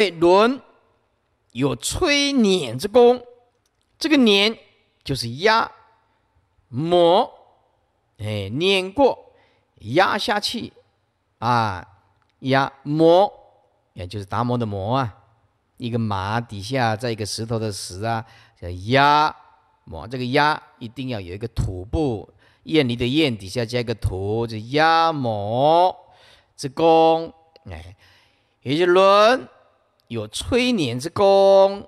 哎，轮有催碾之功，这个碾就是压、磨，哎，碾过压下去啊，压磨也就是达摩的摩啊，一个马底下在一个石头的石啊，叫压磨，这个压一定要有一个土部，燕泥的燕底下加一个土，这压磨之功，哎，也就轮。有催念之功，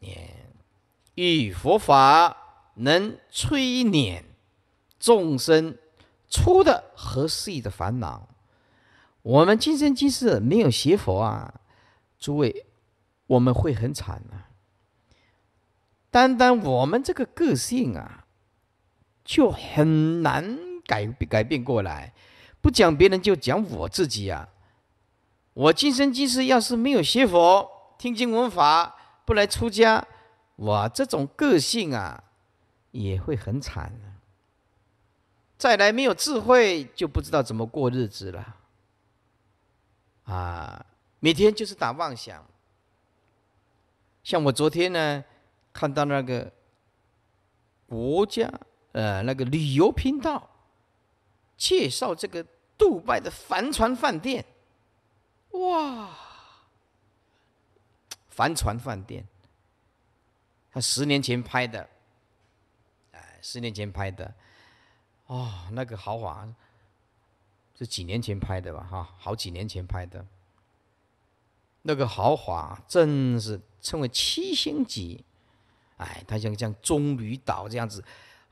念遇佛法能催念众生出的和系的烦恼。我们今生今世没有学佛啊，诸位，我们会很惨的。单单我们这个个性啊，就很难改改变过来。不讲别人，就讲我自己啊，我今生今世要是没有学佛、听经闻法，不来出家，我这种个性啊，也会很惨的。再来没有智慧，就不知道怎么过日子了。啊，每天就是打妄想。像我昨天呢，看到那个国家呃那个旅游频道介绍这个杜拜的帆船饭店。哇！帆船饭店，他十年前拍的，哎，十年前拍的，哦，那个豪华，是几年前拍的吧？哈，好几年前拍的，那个豪华真是称为七星级，哎，他像像棕榈岛这样子，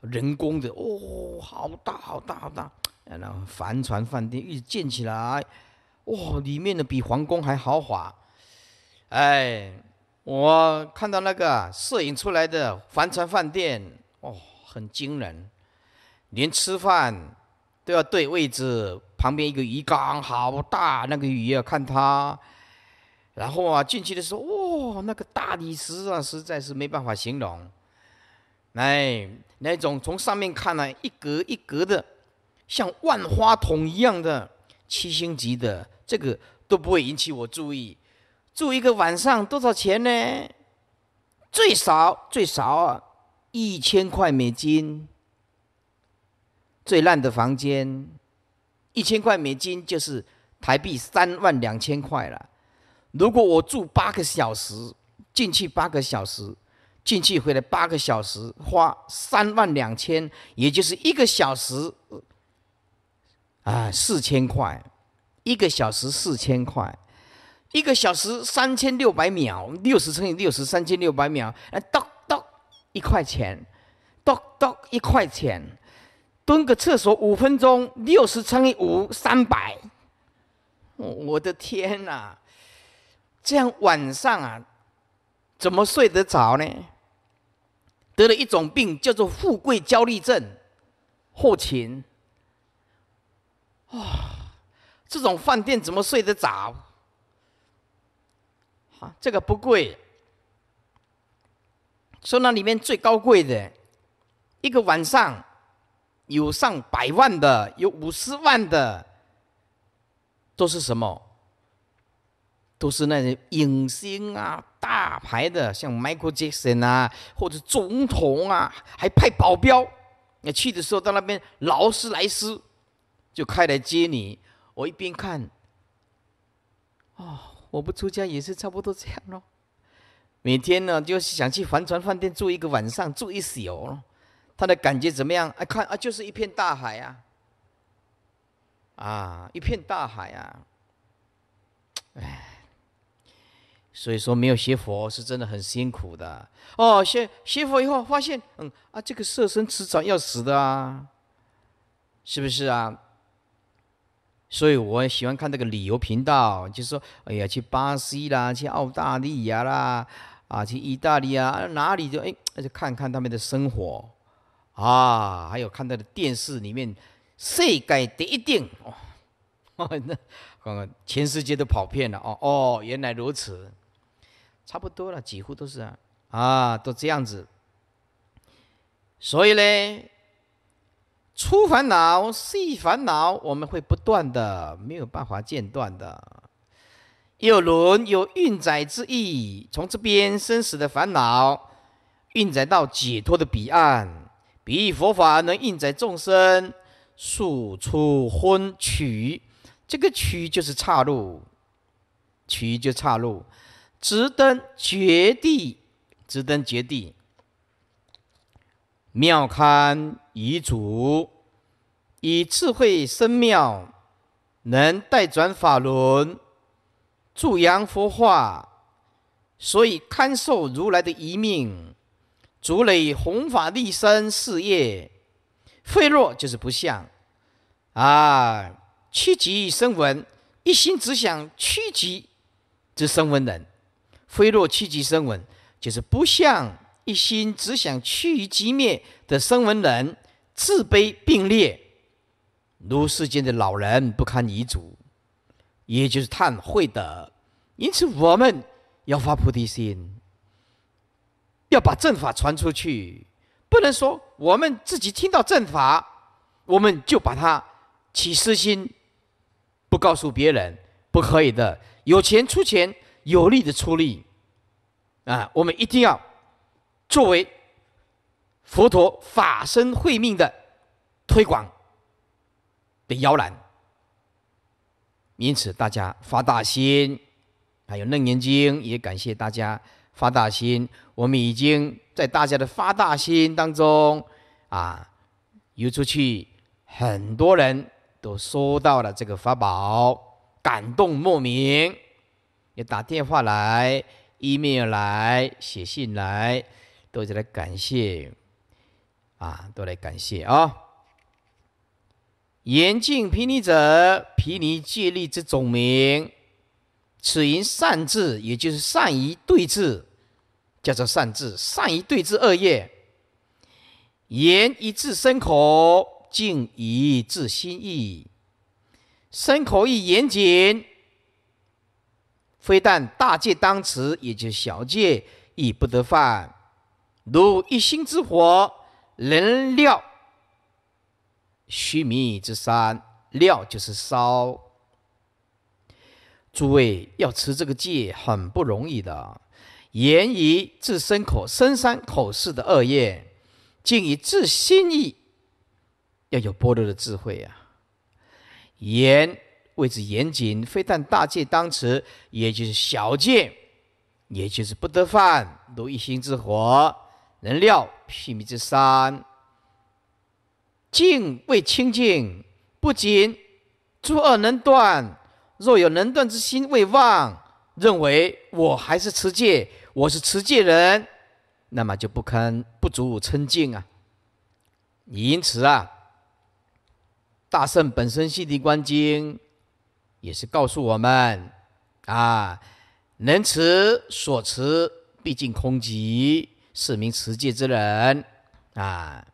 人工的，哦，好大，好大，好大，然后帆船饭店一建起来。哇，里面的比皇宫还豪华！哎，我看到那个摄影出来的帆船饭店，哦，很惊人，连吃饭都要对位置，旁边一个鱼缸，好大，那个鱼啊，看它。然后啊，进去的时候，哇，那个大理石啊，实在是没办法形容，哎，那种从上面看呢，一格一格的，像万花筒一样的。七星级的这个都不会引起我注意，住一个晚上多少钱呢？最少最少一千块美金，最烂的房间，一千块美金就是台币三万两千块了。如果我住八个小时，进去八个小时，进去回来八个小时，花三万两千，也就是一个小时。啊，四千块，一个小时四千块，一个小时三千六百秒，六十乘以六十，三千六百秒，啊，咚咚一块钱，咚咚一块钱，蹲个厕所五分钟，六十乘以五，三百，我的天哪！这样晚上啊，怎么睡得着呢？得了一种病，叫做富贵焦虑症，后勤。哇，这种饭店怎么睡得着？啊，这个不贵。说那里面最高贵的，一个晚上有上百万的，有五十万的，都是什么？都是那些影星啊、大牌的，像 Michael Jackson 啊，或者总统啊，还派保镖。你去的时候到那边劳斯莱斯。就开来接你，我一边看，哦，我不出家也是差不多这样咯。每天呢，就是想去帆船饭店住一个晚上，住一宿。他的感觉怎么样？哎，看啊，就是一片大海啊，啊，一片大海啊。哎，所以说没有学佛是真的很辛苦的。哦，学学佛以后发现，嗯啊，这个色身迟早要死的啊，是不是啊？所以我喜欢看那个旅游频道，就是说，哎呀，去巴西啦，去澳大利亚啦，啊，去意大利啊，哪里就哎，那就看看他们的生活，啊，还有看他的电视里面，世界第一定，哦，那，看看全世界都跑遍了哦，哦，原来如此，差不多了，几乎都是啊，啊，都这样子，所以呢。初烦恼、细烦恼，我们会不断的，没有办法间断的。有轮有运载之意，从这边生死的烦恼运载到解脱的彼岸。比喻佛法能运载众生，速出昏取，这个取就是岔路，取就岔路，直登绝地，直登绝地，妙堪遗嘱。以智慧深妙，能代转法轮，助扬佛法，所以堪受如来的一命，足累弘法立身事业。非若就是不像啊，趋吉生闻，一心只想趋吉之生闻人，非若趋吉生闻就是不像一心只想趋于极灭的生闻人，自卑并列。如世间的老人不堪遗嘱，也就是贪会的。因此我们要发菩提心，要把正法传出去，不能说我们自己听到正法，我们就把它起私心，不告诉别人，不可以的。有钱出钱，有力的出力，啊，我们一定要作为佛陀法身慧命的推广。的摇篮，因此大家发大心，还有楞严经，也感谢大家发大心。我们已经在大家的发大心当中啊，游出去，很多人都收到了这个法宝，感动莫名，也打电话来、email 来、写信来，都在来感谢啊，都来感谢啊。严尽毗尼者，毗尼戒律之总名。此言善治，也就是善于对治，叫做善治，善于对治恶业。言以至身口，净以致心意。身口意严谨，非但大戒当持，也就是小戒亦不得犯。如一心之火，能燎。须弥之山，料就是烧。诸位要持这个戒很不容易的，严以自身口身三口四的恶业，谨以自心意，要有波罗的智慧啊！严谓之严谨，非但大戒当持，也就是小戒，也就是不得犯，如一心之火，能料须弥之山。静为清净，不仅诸恶能断，若有能断之心未忘，认为我还是持戒，我是持戒人，那么就不堪不足称敬啊。因此啊，大圣本身《系地观经》也是告诉我们啊，能持所持，毕竟空寂，是名持戒之人啊。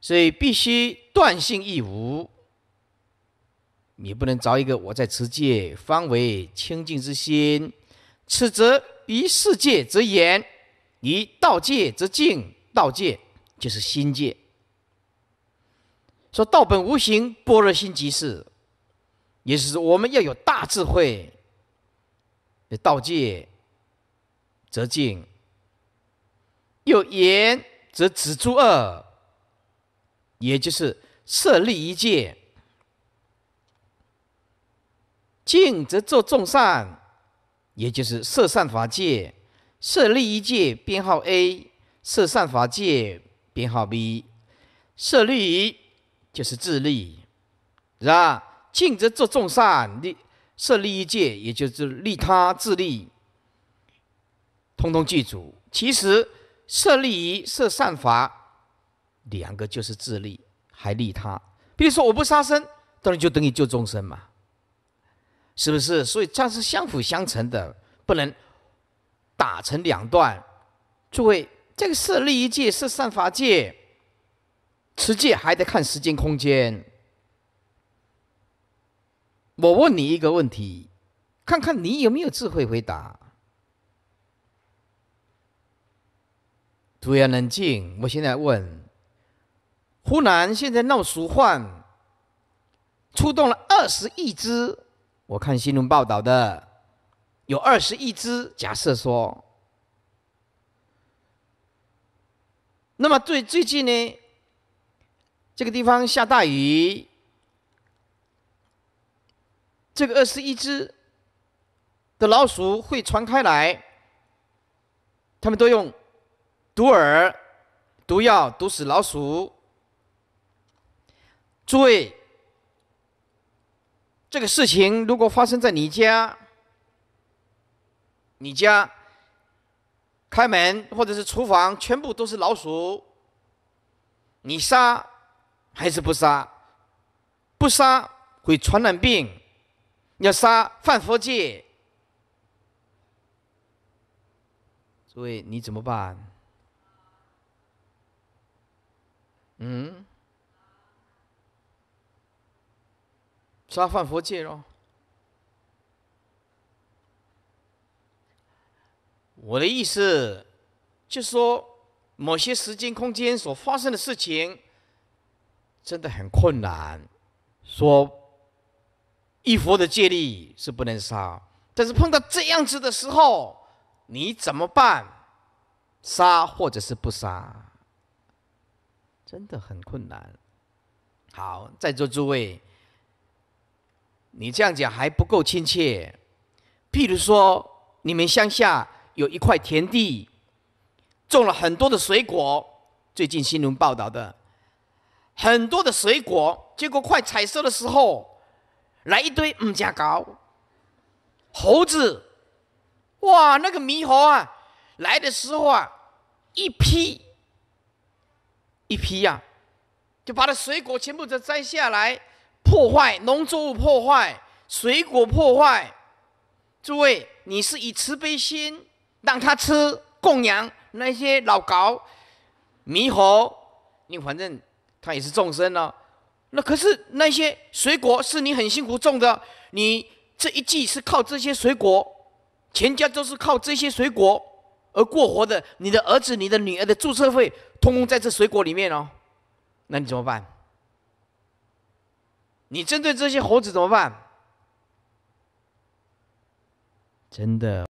所以必须断性亦无，你不能找一个我在持戒，方为清净之心。此则于世界则言，于道界则净。道界就是心界。说道本无形，般若心即是。也就是我们要有大智慧。道界则净，有言则止诸恶。也就是设立一界，静则做众善，也就是设善法界；设立一界，编号 A；设善法界，编号 B。设立就是自立，是吧？静则做众善，立设立一界，也就是利他自利，通通记住。其实设立一设善法。两个就是自利还利他，比如说我不杀生，当然就等于救众生嘛，是不是？所以这是相辅相成的，不能打成两段。诸位，这个是利益界，是善法界，持戒还得看时间空间。我问你一个问题，看看你有没有智慧回答？主要冷静，我现在问。湖南现在闹鼠患，出动了二十亿只。我看新闻报道的，有二十亿只。假设说，那么最最近呢，这个地方下大雨，这个二十亿只的老鼠会传开来，他们都用毒饵、毒药毒死老鼠。诸位，这个事情如果发生在你家，你家开门或者是厨房全部都是老鼠，你杀还是不杀？不杀会传染病，要杀犯佛戒。诸位，你怎么办？嗯？杀犯佛戒喽！我的意思，就说某些时间空间所发生的事情，真的很困难。说，一佛的戒律是不能杀，但是碰到这样子的时候，你怎么办？杀或者是不杀，真的很困难。好，在座诸位。你这样讲还不够亲切。譬如说，你们乡下有一块田地，种了很多的水果。最近新闻报道的很多的水果，结果快采收的时候，来一堆木家狗、猴子，哇，那个猕猴啊，来的时候啊，一批一批呀，就把那水果全部都摘下来。破坏农作物，破坏水果，破坏。诸位，你是以慈悲心让他吃供养那些老狗、猕猴，你反正他也是众生哦。那可是那些水果是你很辛苦种的，你这一季是靠这些水果，全家都是靠这些水果而过活的。你的儿子、你的女儿的注册费，通通在这水果里面哦。那你怎么办？你针对这些猴子怎么办？真的，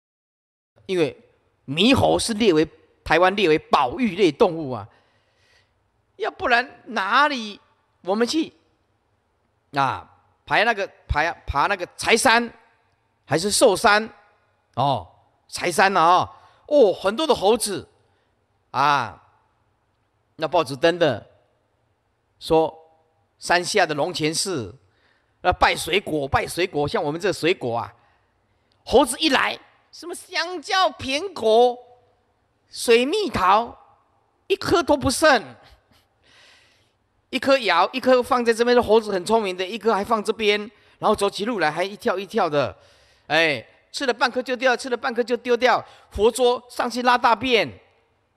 因为猕猴是列为台湾列为保育类动物啊，要不然哪里我们去啊？爬那个爬爬那个柴山还是寿山哦？柴山哦，哦，很多的猴子啊，那报纸登的说。山下的龙泉寺，那拜水果，拜水果，像我们这水果啊，猴子一来，什么香蕉、苹果、水蜜桃，一颗都不剩。一颗摇，一颗放在这边的猴子很聪明的，一颗还放这边，然后走起路来还一跳一跳的，哎，吃了半颗就掉，吃了半颗就丢掉。佛桌上去拉大便，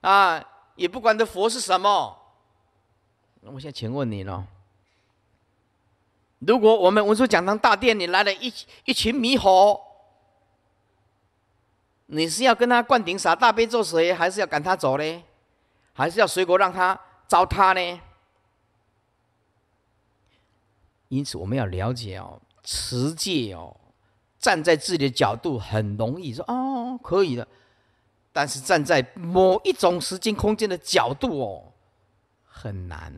啊，也不管这佛是什么。那我现在请问你呢？如果我们文殊讲堂大殿里来了一一群迷猴，你是要跟他灌顶洒大悲咒水，还是要赶他走呢？还是要水果让他糟蹋呢？因此，我们要了解哦，持戒哦，站在自己的角度很容易说哦，可以的。但是站在某一种时间空间的角度哦，很难，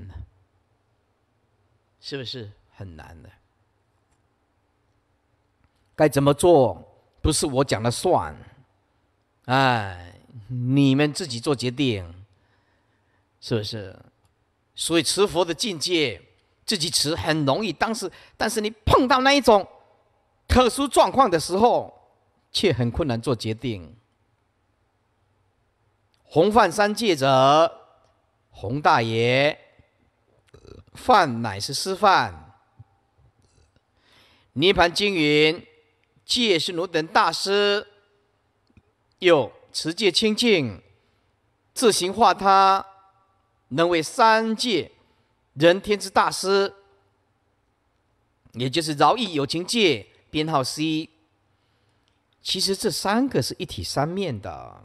是不是？很难的，该怎么做不是我讲了算，哎，你们自己做决定，是不是？所以持佛的境界，自己持很容易，但是但是你碰到那一种特殊状况的时候，却很困难做决定。红范三戒者，洪大爷，范乃是师范。《涅盘精云戒是汝等大师有持戒清净，自行化他，能为三界人天之大师，也就是饶益有情戒编号 C。其实这三个是一体三面的。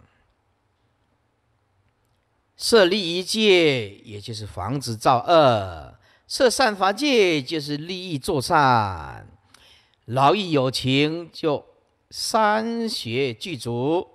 设立一戒，也就是防止造恶；设善法戒，就是利益作善。劳逸有情，就三学具足。